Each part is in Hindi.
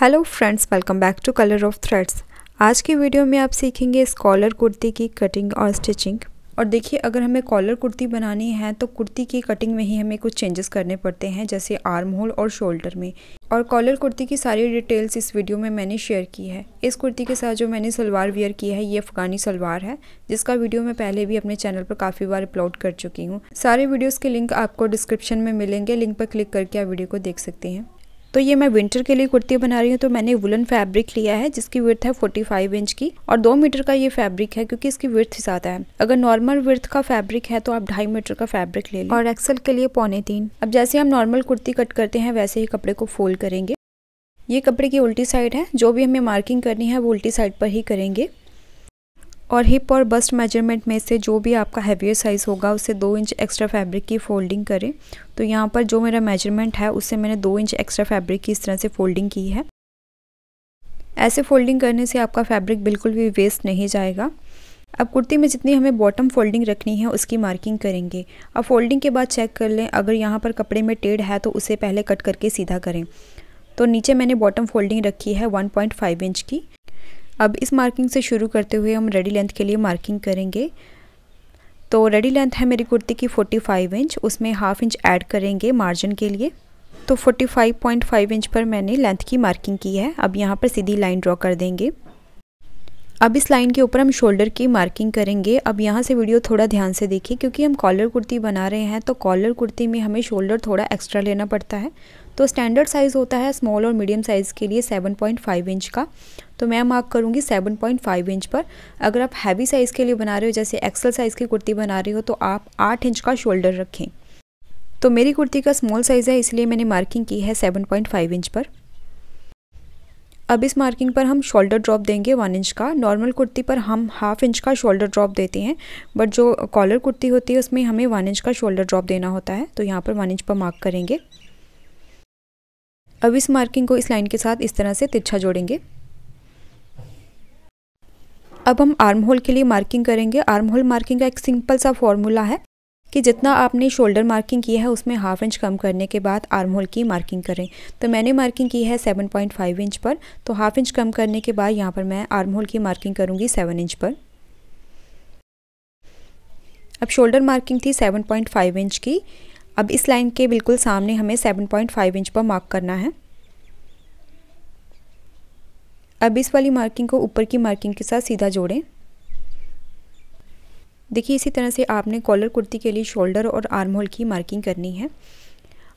hello friends welcome back to colour of threads आज की वीडियो में आप सीखेंगे इस कॉलर कुर्ती की कटिंग और स्टिचिंग और देखिए अगर हमें कॉलर कुर्ती बनानी है तो कुर्ती की कटिंग में ही हमें कुछ चेंजेस करने पड़ते हैं जैसे आर्म होल और शोल्डर में और कॉलर कुर्ती की सारी डिटेल्स इस वीडियो में मैंने शेयर की है इस कुर्ती के साथ जो मैंने सलवार वेयर की है ये अफ़गानी सलवार है जिसका वीडियो मैं पहले भी अपने चैनल पर काफ़ी बार अपलोड कर चुकी हूँ सारे वीडियोज़ के लिंक आपको डिस्क्रिप्शन में मिलेंगे लिंक पर क्लिक करके आप वीडियो को देख सकते हैं तो ये मैं विंटर के लिए कुर्ती बना रही हूँ तो मैंने वुलन फैब्रिक लिया है जिसकी विर्थ है 45 इंच की और दो मीटर का ये फैब्रिक है क्योंकि इसकी विर्थ ज़्यादा है अगर नॉर्मल विर्थ का फैब्रिक है तो आप ढाई मीटर का फैब्रिक ले लें और एक्सल के लिए पौने तीन अब जैसे हम नॉर्मल कुर्ती कट करते हैं वैसे ही कपड़े को फोल्ड करेंगे ये कपड़े की उल्टी साइड है जो भी हमें मार्किंग करनी है वो उल्टी साइड पर ही करेंगे और हिप और बस्ट मेजरमेंट में से जो भी आपका हैवियर साइज़ होगा उसे दो इंच एक्स्ट्रा फैब्रिक की फोल्डिंग करें तो यहाँ पर जो मेरा मेजरमेंट है उससे मैंने दो इंच एक्स्ट्रा फैब्रिक की इस तरह से फोल्डिंग की है ऐसे फोल्डिंग करने से आपका फैब्रिक बिल्कुल भी वेस्ट नहीं जाएगा अब कुर्ती में जितनी हमें बॉटम फोल्डिंग रखनी है उसकी मार्किंग करेंगे अब फोल्डिंग के बाद चेक कर लें अगर यहाँ पर कपड़े में टेढ़ है तो उसे पहले कट करके सीधा करें तो नीचे मैंने बॉटम फोल्डिंग रखी है 1.5 इंच की अब इस मार्किंग से शुरू करते हुए हम रेडी लेंथ के लिए मार्किंग करेंगे तो रेडी लेंथ है मेरी कुर्ती की 45 इंच उसमें हाफ इंच ऐड करेंगे मार्जिन के लिए तो 45.5 इंच पर मैंने लेंथ की मार्किंग की है अब यहाँ पर सीधी लाइन ड्रॉ कर देंगे अब इस लाइन के ऊपर हम शोल्डर की मार्किंग करेंगे अब यहाँ से वीडियो थोड़ा ध्यान से देखिए क्योंकि हम कॉलर कुर्ती बना रहे हैं तो कॉलर कुर्ती में हमें शोल्डर थोड़ा एक्स्ट्रा लेना पड़ता है तो स्टैंडर्ड साइज़ होता है स्मॉल और मीडियम साइज़ के लिए 7.5 इंच का तो मैं मार्क करूँगी 7.5 इंच पर अगर आप हैवी साइज़ के लिए बना रहे हो जैसे एक्सल साइज़ की कुर्ती बना रही हो तो आप आठ इंच का शोल्डर रखें तो मेरी कुर्ती का स्मॉल साइज़ है इसलिए मैंने मार्किंग की है सेवन इंच पर अब इस मार्किंग पर हम शोल्डर ड्रॉप देंगे वन इंच का नॉर्मल कुर्ती पर हम हाफ इंच का शोल्डर ड्रॉप देते हैं बट जो कॉलर कुर्ती होती है उसमें हमें वन इंच का शोल्डर ड्रॉप देना होता है तो यहाँ पर वन इंच पर मार्क करेंगे अब इस मार्किंग को इस लाइन के साथ इस तरह से तिरछा जोड़ेंगे अब हम आर्म होल के लिए मार्किंग करेंगे आर्म होल मार्किंग का एक सिंपल सा फॉर्मूला है कि जितना आपने शोल्डर मार्किंग की है उसमें हाफ इंच कम करने के बाद आर्म होल की मार्किंग करें तो मैंने मार्किंग की है 7.5 इंच पर तो हाफ इंच कम करने के बाद यहाँ पर मैं आर्म होल की मार्किंग करूँगी 7 इंच पर अब शोल्डर मार्किंग थी 7.5 इंच की अब इस लाइन के बिल्कुल सामने हमें 7.5 इंच पर मार्क करना है अब इस वाली मार्किंग को ऊपर की मार्किंग के साथ सीधा जोड़ें देखिए इसी तरह से आपने कॉलर कुर्ती के लिए शोल्डर और आर्म होल की मार्किंग करनी है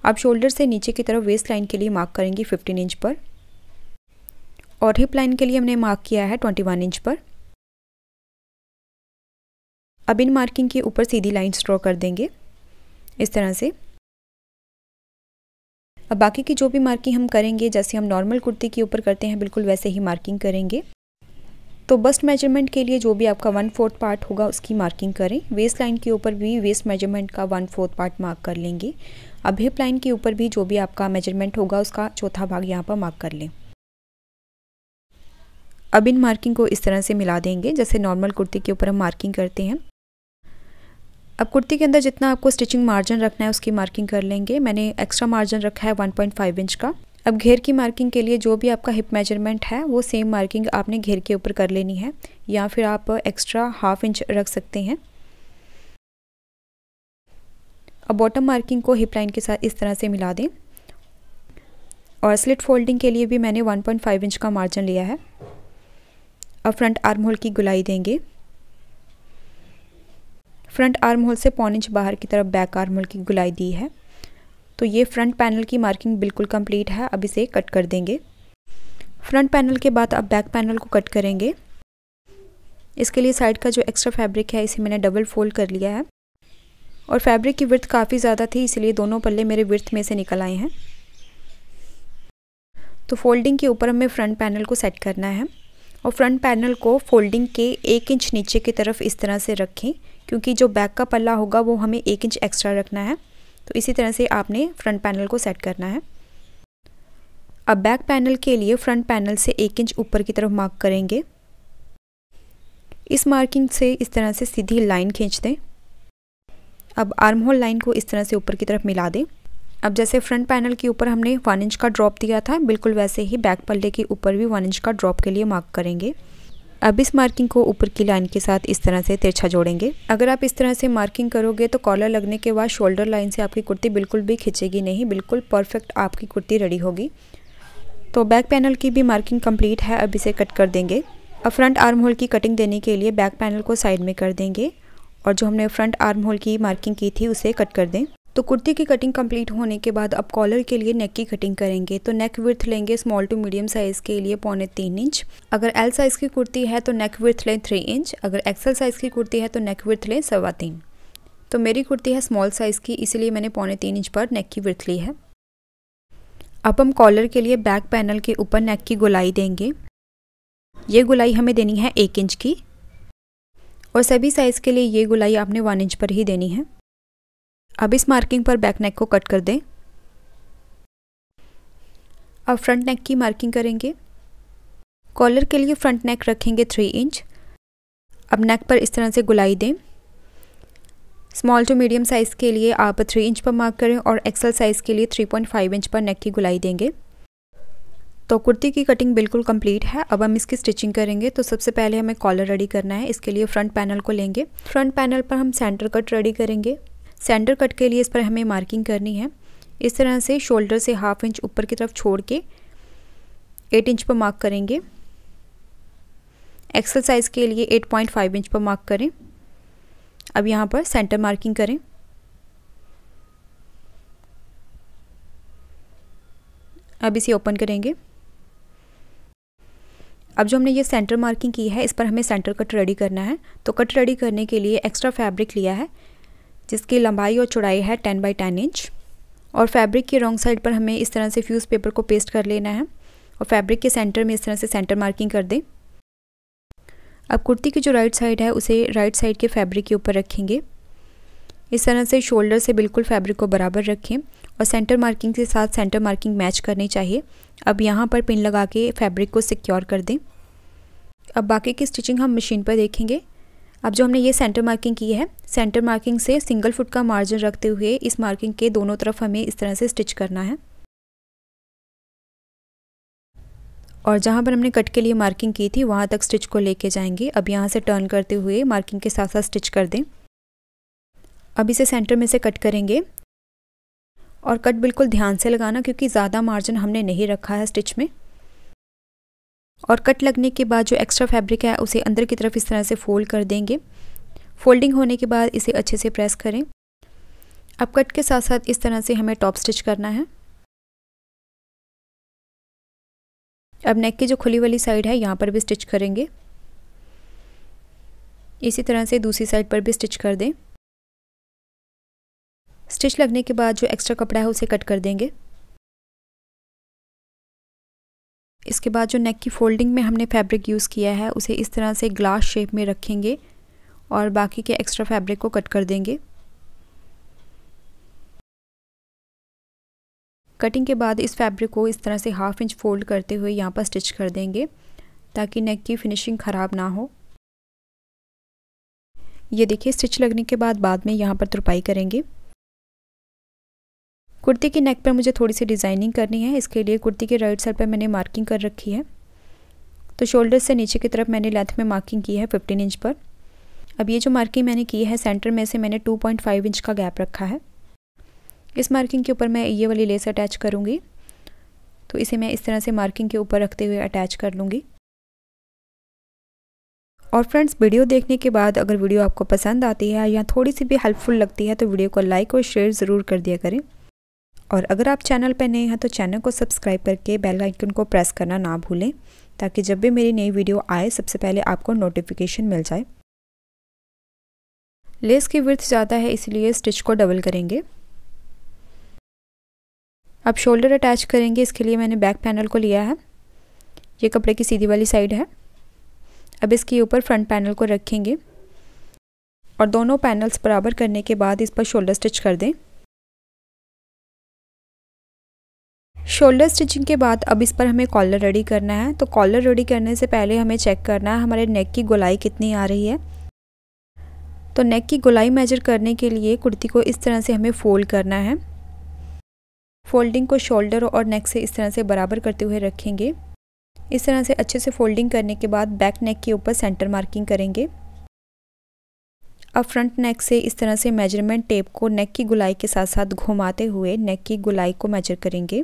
आप शोल्डर से नीचे की तरफ वेस्ट लाइन के लिए मार्क करेंगे 15 इंच पर और हिप लाइन के लिए हमने मार्क किया है 21 इंच पर अब इन मार्किंग के ऊपर सीधी लाइन स्ट्रॉ कर देंगे इस तरह से अब बाकी की जो भी मार्किंग हम करेंगे जैसे हम नॉर्मल कुर्ती के ऊपर करते हैं बिल्कुल वैसे ही मार्किंग करेंगे तो बस्ट मेजरमेंट के लिए जो भी आपका वन फोर्थ पार्ट होगा उसकी मार्किंग करें वेस्ट लाइन के ऊपर भी वेस्ट मेजरमेंट का वन फोर्थ पार्ट मार्क कर लेंगे अब हिप लाइन के ऊपर भी जो भी आपका मेजरमेंट होगा उसका चौथा भाग यहाँ पर मार्क कर लें अब इन मार्किंग को इस तरह से मिला देंगे जैसे नॉर्मल कुर्ती के ऊपर हम मार्किंग करते हैं अब कुर्ती के अंदर जितना आपको स्टिचिंग मार्जिन रखना है उसकी मार्किंग कर लेंगे मैंने एक्स्ट्रा मार्जिन रखा है 1.5 इंच का अब घेर की मार्किंग के लिए जो भी आपका हिप मेजरमेंट है वो सेम मार्किंग आपने घेर के ऊपर कर लेनी है या फिर आप एक्स्ट्रा हाफ इंच रख सकते हैं अब बॉटम मार्किंग को हिप लाइन के साथ इस तरह से मिला दें और स्लिट फोल्डिंग के लिए भी मैंने 1.5 इंच का मार्जिन लिया है अब फ्रंट आर्म होल की गुलाई देंगे फ्रंट आर्म होल से पौन इंच बाहर की तरफ बैक आर्म होल की गुलाई दी है तो ये फ्रंट पैनल की मार्किंग बिल्कुल कंप्लीट है अब इसे कट कर देंगे फ्रंट पैनल के बाद अब बैक पैनल को कट करेंगे इसके लिए साइड का जो एक्स्ट्रा फैब्रिक है इसे मैंने डबल फोल्ड कर लिया है और फैब्रिक की विर्थ काफ़ी ज़्यादा थी इसलिए दोनों पल्ले मेरे विर्थ में से निकल आए हैं तो फोल्डिंग के ऊपर हमें फ्रंट पैनल को सेट करना है और फ्रंट पैनल को फोल्डिंग के एक इंच नीचे की तरफ इस तरह से रखें क्योंकि जो बैक का पल्ला होगा वो हमें एक इंच एक्स्ट्रा रखना है तो इसी तरह से आपने फ्रंट पैनल को सेट करना है अब बैक पैनल के लिए फ्रंट पैनल से एक इंच ऊपर की तरफ मार्क करेंगे इस मार्किंग से इस तरह से सीधी लाइन खींच दें अब आर्म होल लाइन को इस तरह से ऊपर की तरफ मिला दें अब जैसे फ्रंट पैनल के ऊपर हमने वन इंच का ड्रॉप दिया था बिल्कुल वैसे ही बैक पल्ले के ऊपर भी वन इंच का ड्रॉप के लिए मार्क करेंगे अब इस मार्किंग को ऊपर की लाइन के साथ इस तरह से तिरछा जोड़ेंगे अगर आप इस तरह से मार्किंग करोगे तो कॉलर लगने के बाद शोल्डर लाइन से आपकी कुर्ती बिल्कुल भी खिंचेगी नहीं बिल्कुल परफेक्ट आपकी कुर्ती रेडी होगी तो बैक पैनल की भी मार्किंग कंप्लीट है अब इसे कट कर देंगे अब फ्रंट आर्म होल की कटिंग देने के लिए बैक पैनल को साइड में कर देंगे और जो हमने फ्रंट आर्म होल की मार्किंग की थी उसे कट कर दें तो कुर्ती की कटिंग कंप्लीट होने के बाद अब कॉलर के लिए नेक की कटिंग करेंगे तो नेक विर्थ लेंगे स्मॉल टू मीडियम साइज़ के लिए पौने तीन इंच अगर एल साइज़ की कुर्ती है तो नेक विर्थ लें थ्री इंच अगर एक्सल साइज़ की कुर्ती है तो नेक विर्थ लें सवा तीन तो मेरी कुर्ती है स्मॉल साइज़ की इसीलिए मैंने पौने तीन इंच पर नेक की विर्थ ली है अब हम कॉलर के लिए बैक पैनल के ऊपर नेक की गुलाई देंगे ये गुलाई हमें देनी है एक इंच की और सभी साइज़ के लिए ये गुलाई आपने वन इंच पर ही देनी है अब इस मार्किंग पर बैक नेक को कट कर दें अब फ्रंट नेक की मार्किंग करेंगे कॉलर के लिए फ्रंट नेक रखेंगे थ्री इंच अब नेक पर इस तरह से गुलाई दें स्मॉल टू मीडियम साइज़ के लिए आप थ्री इंच पर मार्क करें और एक्सल साइज़ के लिए थ्री पॉइंट फाइव इंच पर नेक की गुलाई देंगे तो कुर्ती की कटिंग बिल्कुल कंप्लीट है अब हम इसकी स्टिचिंग करेंगे तो सबसे पहले हमें कॉलर रेडी करना है इसके लिए फ्रंट पैनल को लेंगे फ्रंट पैनल पर हम सेंटर कट रेडी करेंगे सेंटर कट के लिए इस पर हमें मार्किंग करनी है इस तरह से शोल्डर से हाफ इंच ऊपर की तरफ छोड़ के एट इंच पर मार्क करेंगे एक्सल साइज़ के लिए एट पॉइंट फाइव इंच पर मार्क करें अब यहाँ पर सेंटर मार्किंग करें अब इसे ओपन करेंगे अब जो हमने ये सेंटर मार्किंग की है इस पर हमें सेंटर कट रेडी करना है तो कट रेडी करने के लिए एक्स्ट्रा फैब्रिक लिया है जिसकी लंबाई और चौड़ाई है टेन बाई टेन इंच और फैब्रिक के रॉन्ग साइड पर हमें इस तरह से फ्यूज़ पेपर को पेस्ट कर लेना है और फैब्रिक के सेंटर में इस तरह से सेंटर मार्किंग कर दें अब कुर्ती की जो राइट साइड है उसे राइट साइड के फैब्रिक के ऊपर रखेंगे इस तरह से शोल्डर से बिल्कुल फैब्रिक को बराबर रखें और सेंटर मार्किंग के साथ सेंटर मार्किंग मैच करनी चाहिए अब यहाँ पर पिन लगा के फैब्रिक को सिक्योर कर दें अब बाकी की स्टिचिंग हम मशीन पर देखेंगे अब जो हमने ये सेंटर मार्किंग की है सेंटर मार्किंग से सिंगल फुट का मार्जिन रखते हुए इस मार्किंग के दोनों तरफ हमें इस तरह से स्टिच करना है और जहाँ पर हमने कट के लिए मार्किंग की थी वहाँ तक स्टिच को लेके जाएंगे अब यहाँ से टर्न करते हुए मार्किंग के साथ साथ स्टिच कर दें अब इसे सेंटर में से कट करेंगे और कट बिल्कुल ध्यान से लगाना क्योंकि ज़्यादा मार्जिन हमने नहीं रखा है स्टिच में और कट लगने के बाद जो एक्स्ट्रा फैब्रिक है उसे अंदर की तरफ इस तरह से फोल्ड कर देंगे फोल्डिंग होने के बाद इसे अच्छे से प्रेस करें अब कट के साथ साथ इस तरह से हमें टॉप स्टिच करना है अब नेक की जो खुली वाली साइड है यहाँ पर भी स्टिच करेंगे इसी तरह से दूसरी साइड पर भी स्टिच कर दें स्टिच लगने के बाद जो एक्स्ट्रा कपड़ा है उसे कट कर देंगे इसके बाद जो नेक की फोल्डिंग में हमने फैब्रिक यूज़ किया है उसे इस तरह से ग्लास शेप में रखेंगे और बाकी के एक्स्ट्रा फैब्रिक को कट कर देंगे कटिंग के बाद इस फैब्रिक को इस तरह से हाफ इंच फोल्ड करते हुए यहाँ पर स्टिच कर देंगे ताकि नेक की फिनिशिंग ख़राब ना हो ये देखिए स्टिच लगने के बाद बाद में यहाँ पर तुरपाई करेंगे कुर्ती की नेक पर मुझे थोड़ी सी डिज़ाइनिंग करनी है इसके लिए कुर्ती के राइट साइड पर मैंने मार्किंग कर रखी है तो शोल्डर से नीचे की तरफ मैंने लेंथ में मार्किंग की है फिफ्टीन इंच पर अब ये जो मार्किंग मैंने की है सेंटर में से मैंने 2.5 इंच का गैप रखा है इस मार्किंग के ऊपर मैं ये वाली लेस अटैच करूँगी तो इसे मैं इस तरह से मार्किंग के ऊपर रखते हुए अटैच कर लूँगी और फ्रेंड्स वीडियो देखने के बाद अगर वीडियो आपको पसंद आती है या थोड़ी सी भी हेल्पफुल लगती है तो वीडियो को लाइक और शेयर ज़रूर कर दिया करें और अगर आप चैनल पर नए हैं तो चैनल को सब्सक्राइब करके बेल आइकन को प्रेस करना ना भूलें ताकि जब भी मेरी नई वीडियो आए सबसे पहले आपको नोटिफिकेशन मिल जाए लेस की विर्थ ज़्यादा है इसलिए स्टिच को डबल करेंगे अब शोल्डर अटैच करेंगे इसके लिए मैंने बैक पैनल को लिया है ये कपड़े की सीधी वाली साइड है अब इसके ऊपर फ्रंट पैनल को रखेंगे और दोनों पैनल्स बराबर करने के बाद इस पर शोल्डर स्टिच कर दें शोल्डर स्टिचिंग के बाद अब इस पर हमें कॉलर रेडी करना है तो कॉलर रेडी करने से पहले हमें चेक करना है हमारे नेक की गोलाई कितनी आ रही है तो नेक की गोलाई मेजर करने के लिए कुर्ती को इस तरह से हमें फोल्ड करना है फोल्डिंग को शोल्डर और नेक से इस तरह से बराबर करते हुए रखेंगे इस तरह से अच्छे से फोल्डिंग करने के बाद बैक नेक के ऊपर सेंटर मार्किंग करेंगे अब फ्रंट नेक से इस तरह से मेजरमेंट टेप को नेक की गुलाई के साथ साथ घुमाते हुए नेक की गुलाई को मेजर करेंगे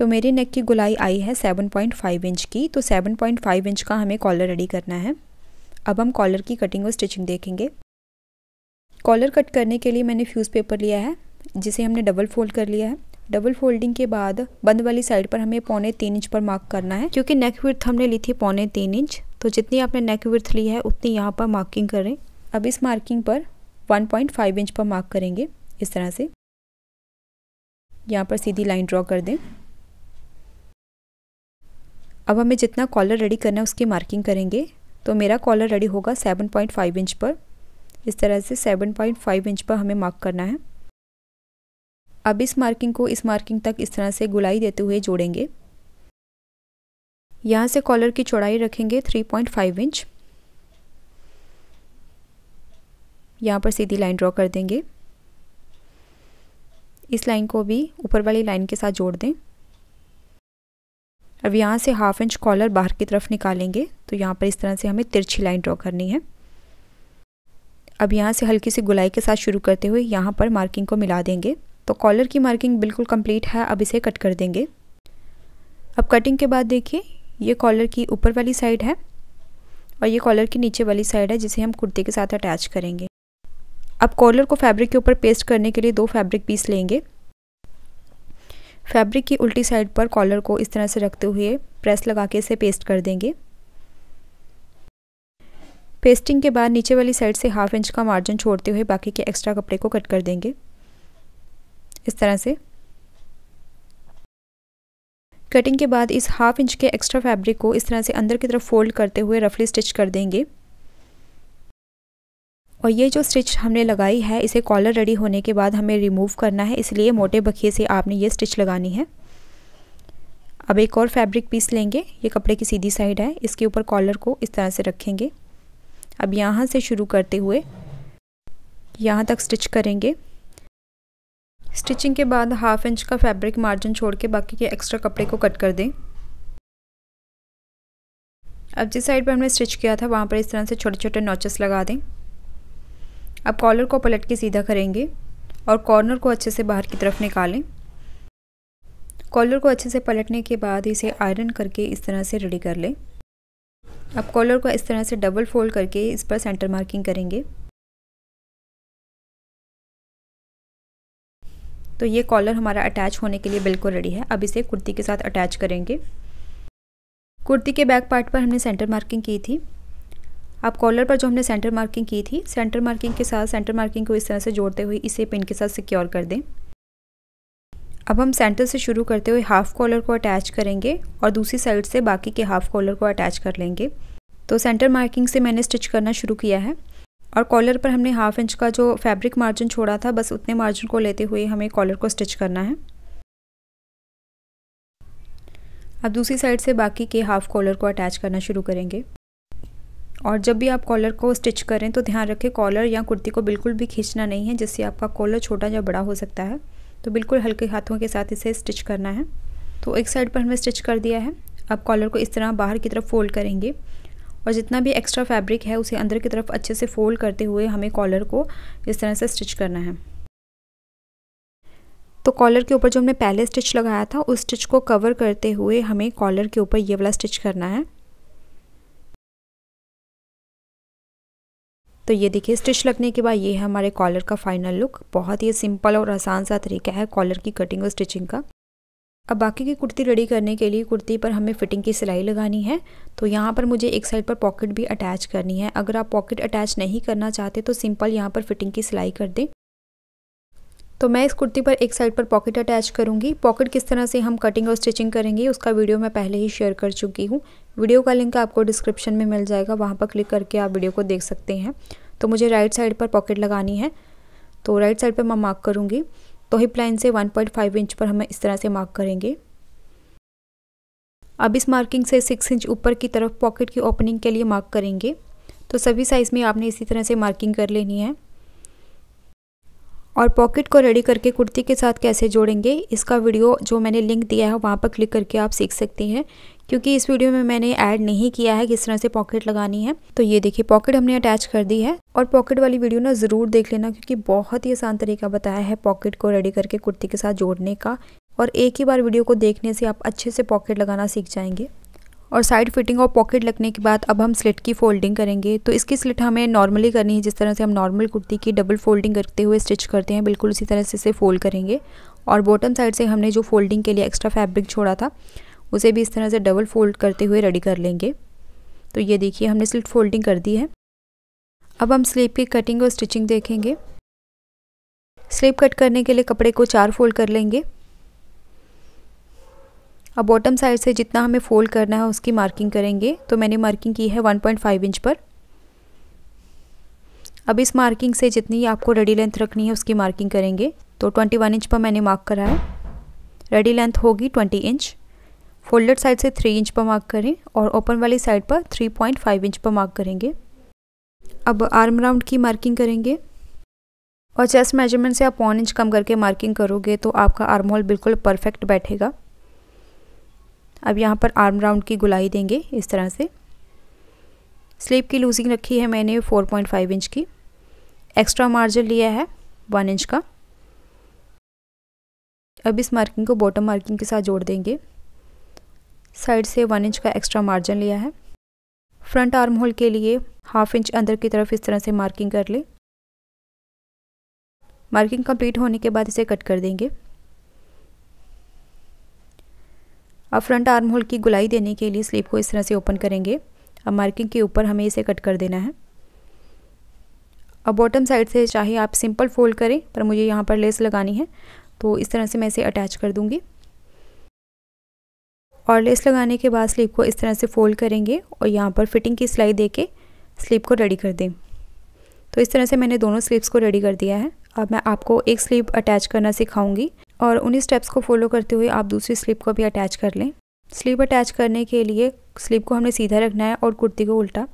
तो मेरी नेक की गुलाई आई है 7.5 इंच की तो 7.5 इंच का हमें कॉलर रेडी करना है अब हम कॉलर की कटिंग और स्टिचिंग देखेंगे कॉलर कट करने के लिए मैंने फ्यूज़ पेपर लिया है जिसे हमने डबल फोल्ड कर लिया है डबल फोल्डिंग के बाद बंद वाली साइड पर हमें पौने तीन इंच पर मार्क करना है क्योंकि नेक विर्थ हमने ली थी पौने तीन इंच तो जितनी आपने नेक विर्थ ली है उतनी यहाँ पर मार्किंग करें अब इस मार्किंग पर 1.5 इंच पर मार्क करेंगे इस तरह से यहाँ पर सीधी लाइन ड्रॉ कर दें अब हमें जितना कॉलर रेडी करना है उसकी मार्किंग करेंगे तो मेरा कॉलर रेडी होगा 7.5 इंच पर इस तरह से 7.5 इंच पर हमें मार्क करना है अब इस मार्किंग को इस मार्किंग तक इस तरह से गुलाई देते हुए जोड़ेंगे यहाँ से कॉलर की चौड़ाई रखेंगे 3.5 इंच यहाँ पर सीधी लाइन ड्रॉ कर देंगे इस लाइन को भी ऊपर वाली लाइन के साथ जोड़ दें अब यहाँ से हाफ इंच कॉलर बाहर की तरफ निकालेंगे तो यहाँ पर इस तरह से हमें तिरछी लाइन ड्रॉ करनी है अब यहाँ से हल्की सी गुलाई के साथ शुरू करते हुए यहाँ पर मार्किंग को मिला देंगे तो कॉलर की मार्किंग बिल्कुल कंप्लीट है अब इसे कट कर देंगे अब कटिंग के बाद देखिए ये कॉलर की ऊपर वाली साइड है और ये कॉलर की नीचे वाली साइड है जिसे हम कुर्ते के साथ अटैच करेंगे अब कॉलर को फैब्रिक के ऊपर पेस्ट करने के लिए दो फैब्रिक पीस लेंगे फैब्रिक की उल्टी साइड पर कॉलर को इस तरह से रखते हुए प्रेस लगा के इसे पेस्ट कर देंगे पेस्टिंग के बाद नीचे वाली साइड से हाफ इंच का मार्जिन छोड़ते हुए बाकी के एक्स्ट्रा कपड़े को कट कर देंगे इस तरह से कटिंग के बाद इस हाफ इंच के एक्स्ट्रा फैब्रिक को इस तरह से अंदर की तरफ फोल्ड करते हुए रफली स्टिच कर देंगे और ये जो स्टिच हमने लगाई है इसे कॉलर रेडी होने के बाद हमें रिमूव करना है इसलिए मोटे बखिए से आपने ये स्टिच लगानी है अब एक और फैब्रिक पीस लेंगे ये कपड़े की सीधी साइड है इसके ऊपर कॉलर को इस तरह से रखेंगे अब यहाँ से शुरू करते हुए यहाँ तक स्टिच करेंगे स्टिचिंग के बाद हाफ इंच का फैब्रिक मार्जिन छोड़ के बाकी के एक्स्ट्रा कपड़े को कट कर दें अब जिस साइड पर हमने स्टिच किया था वहाँ पर इस तरह से छोटे छोटे नॉचेस लगा दें अब कॉलर को पलट के सीधा करेंगे और कॉर्नर को अच्छे से बाहर की तरफ निकालें कॉलर को अच्छे से पलटने के बाद इसे आयरन करके इस तरह से रेडी कर लें अब कॉलर को इस तरह से डबल फोल्ड करके इस पर सेंटर मार्किंग करेंगे तो ये कॉलर हमारा अटैच होने के लिए बिल्कुल रेडी है अब इसे कुर्ती के साथ अटैच करेंगे कुर्ती के बैक पार्ट पर हमने सेंटर मार्किंग की थी अब कॉलर पर जो हमने सेंटर मार्किंग की थी सेंटर मार्किंग के साथ सेंटर मार्किंग को इस तरह से जोड़ते हुए इसे पिन के साथ सिक्योर कर दें अब हम सेंटर से शुरू करते हुए हाफ़ कॉलर को अटैच करेंगे और दूसरी साइड से बाकी के हाफ़ कॉलर को अटैच कर लेंगे तो सेंटर मार्किंग से मैंने स्टिच करना शुरू किया है और कॉलर पर हमने हाफ इंच का जो फैब्रिक मार्जिन छोड़ा था बस उतने मार्जिन को लेते हुए हमें कॉलर को स्टिच करना है अब दूसरी साइड से बाकी के हाफ कॉलर को अटैच करना शुरू करेंगे और जब भी आप कॉलर को स्टिच करें तो ध्यान रखें कॉलर या कुर्ती को बिल्कुल भी खींचना नहीं है जिससे आपका कॉलर छोटा या बड़ा हो सकता है तो बिल्कुल हल्के हाथों के साथ इसे स्टिच करना है तो एक साइड पर हमने स्टिच कर दिया है अब कॉलर को इस तरह बाहर की तरफ फोल्ड करेंगे और जितना भी एक्स्ट्रा फैब्रिक है उसे अंदर की तरफ अच्छे से फोल्ड करते हुए हमें कॉलर को इस तरह से स्टिच करना है तो कॉलर के ऊपर जो हमने पहले स्टिच लगाया था उस स्टिच को कवर करते हुए हमें कॉलर के ऊपर ये वाला स्टिच करना है तो ये देखिए स्टिच लगने के बाद ये है हमारे कॉलर का फाइनल लुक बहुत ही सिंपल और आसान सा तरीका है कॉलर की कटिंग और स्टिचिंग का अब बाकी की कुर्ती रेडी करने के लिए कुर्ती पर हमें फिटिंग की सिलाई लगानी है तो यहाँ पर मुझे एक साइड पर पॉकेट भी अटैच करनी है अगर आप पॉकेट अटैच नहीं करना चाहते तो सिंपल यहाँ पर फिटिंग की सिलाई कर दें तो मैं इस कुर्ती पर एक साइड पर पॉकेट अटैच करूँगी पॉकेट किस तरह से हम कटिंग और स्टिचिंग करेंगे उसका वीडियो मैं पहले ही शेयर कर चुकी हूँ वीडियो का लिंक आपको डिस्क्रिप्शन में मिल जाएगा वहाँ पर क्लिक करके आप वीडियो को देख सकते हैं तो मुझे राइट साइड पर पॉकेट लगानी है तो राइट साइड पर मैं मार्क करूँगी तो हिप लाइन से 1.5 इंच पर हम इस तरह से मार्क करेंगे अब इस मार्किंग से 6 इंच ऊपर की तरफ पॉकेट की ओपनिंग के लिए मार्क करेंगे तो सभी साइज़ में आपने इसी तरह से मार्किंग कर लेनी है और पॉकेट को रेडी करके कुर्ती के साथ कैसे जोड़ेंगे इसका वीडियो जो मैंने लिंक दिया है वहाँ पर क्लिक करके आप सीख सकते हैं क्योंकि इस वीडियो में मैंने ऐड नहीं किया है किस तरह से पॉकेट लगानी है तो ये देखिए पॉकेट हमने अटैच कर दी है और पॉकेट वाली वीडियो ना ज़रूर देख लेना क्योंकि बहुत ही आसान तरीका बताया है पॉकेट को रेडी करके कुर्ती के साथ जोड़ने का और एक ही बार वीडियो को देखने से आप अच्छे से पॉकेट लगाना सीख जाएंगे और साइड फिटिंग और पॉकेट लगने के बाद अब हम स्लिट की फोल्डिंग करेंगे तो इसकी स्लिट हमें नॉर्मली करनी है जिस तरह से हम नॉर्मल कुर्ती की डबल फोल्डिंग करते हुए स्टिच करते हैं बिल्कुल उसी तरह से इसे फोल्ड करेंगे और बॉटम साइड से हमने जो फोल्डिंग के लिए एक्स्ट्रा फैब्रिक छोड़ा था उसे भी इस तरह से डबल फोल्ड करते हुए रेडी कर लेंगे तो ये देखिए हमने स्लिट फोल्डिंग कर दी है अब हम स्लीप की कटिंग और स्टिचिंग देखेंगे स्लीप कट करने के लिए कपड़े को चार फोल्ड कर लेंगे अब बॉटम साइड से जितना हमें फोल्ड करना है उसकी मार्किंग करेंगे तो मैंने मार्किंग की है 1.5 इंच पर अब इस मार्किंग से जितनी आपको रेडी लेंथ रखनी है उसकी मार्किंग करेंगे तो 21 इंच पर मैंने मार्क करा है रेडी लेंथ होगी 20 इंच फोल्डेड साइड से थ्री इंच पर मार्क करें और ओपन वाली साइड पर थ्री पॉइंट फाइव इंच पर मार्क करेंगे अब आर्म राउंड की मार्किंग करेंगे और चेस्ट मेजरमेंट से आप पौन इंच कम करके मार्किंग करोगे तो आपका आर्म होल बिल्कुल परफेक्ट बैठेगा अब यहाँ पर आर्म राउंड की गुलाई देंगे इस तरह से स्लीप की लूजिंग रखी है मैंने फोर पॉइंट फाइव इंच की एक्स्ट्रा मार्जिन लिया है वन इंच का अब इस मार्किंग को बॉटम मार्किंग के साथ जोड़ देंगे साइड से वन इंच का एक्स्ट्रा मार्जिन लिया है फ्रंट आर्म होल के लिए हाफ इंच अंदर की तरफ इस तरह से मार्किंग कर लें मार्किंग कंप्लीट होने के बाद इसे कट कर देंगे अब फ्रंट आर्म होल की गुलाई देने के लिए स्लीव को इस तरह से ओपन करेंगे अब मार्किंग के ऊपर हमें इसे कट कर देना है अब बॉटम साइड से चाहे आप सिंपल फोल्ड करें पर मुझे यहाँ पर लेस लगानी है तो इस तरह से मैं इसे अटैच कर दूँगी और लेस लगाने के बाद स्लीप को इस तरह से फोल्ड करेंगे और यहाँ पर फिटिंग की सिलाई दे के स्लीप को रेडी कर दें तो इस तरह से मैंने दोनों स्लीप्स को रेडी कर दिया है अब मैं आपको एक स्लीप अटैच करना सिखाऊंगी और उन्हीं स्टेप्स को फॉलो करते हुए आप दूसरी स्लीप को भी अटैच कर लें स्लीप अटैच करने के लिए स्लीप को हमने सीधा रखना है और कुर्ती को उल्टा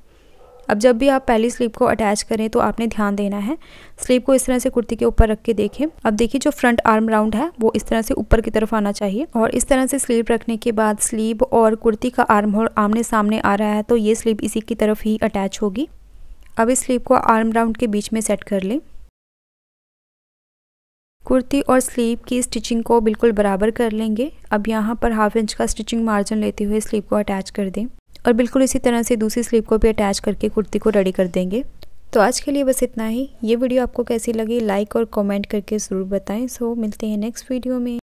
अब जब भी आप पहली स्लीव को अटैच करें तो आपने ध्यान देना है स्लीव को इस तरह से कुर्ती के ऊपर रख के देखें अब देखिए जो फ्रंट आर्म राउंड है वो इस तरह से ऊपर की तरफ आना चाहिए और इस तरह से स्लीव रखने के बाद स्लीप और कुर्ती का आर्म होल आमने सामने आ रहा है तो ये स्लीव इसी की तरफ ही अटैच होगी अब इस स्लीव को आर्म राउंड के बीच में सेट कर लें कुर्ती और स्लीव की स्टिचिंग को बिल्कुल बराबर कर लेंगे अब यहाँ पर हाफ इंच का स्टिचिंग मार्जिन लेते हुए स्लीव को अटैच कर दें और बिल्कुल इसी तरह से दूसरी स्लीव को भी अटैच करके कुर्ती को रेडी कर देंगे तो आज के लिए बस इतना ही ये वीडियो आपको कैसी लगी लाइक और कमेंट करके ज़रूर बताएं सो मिलते हैं नेक्स्ट वीडियो में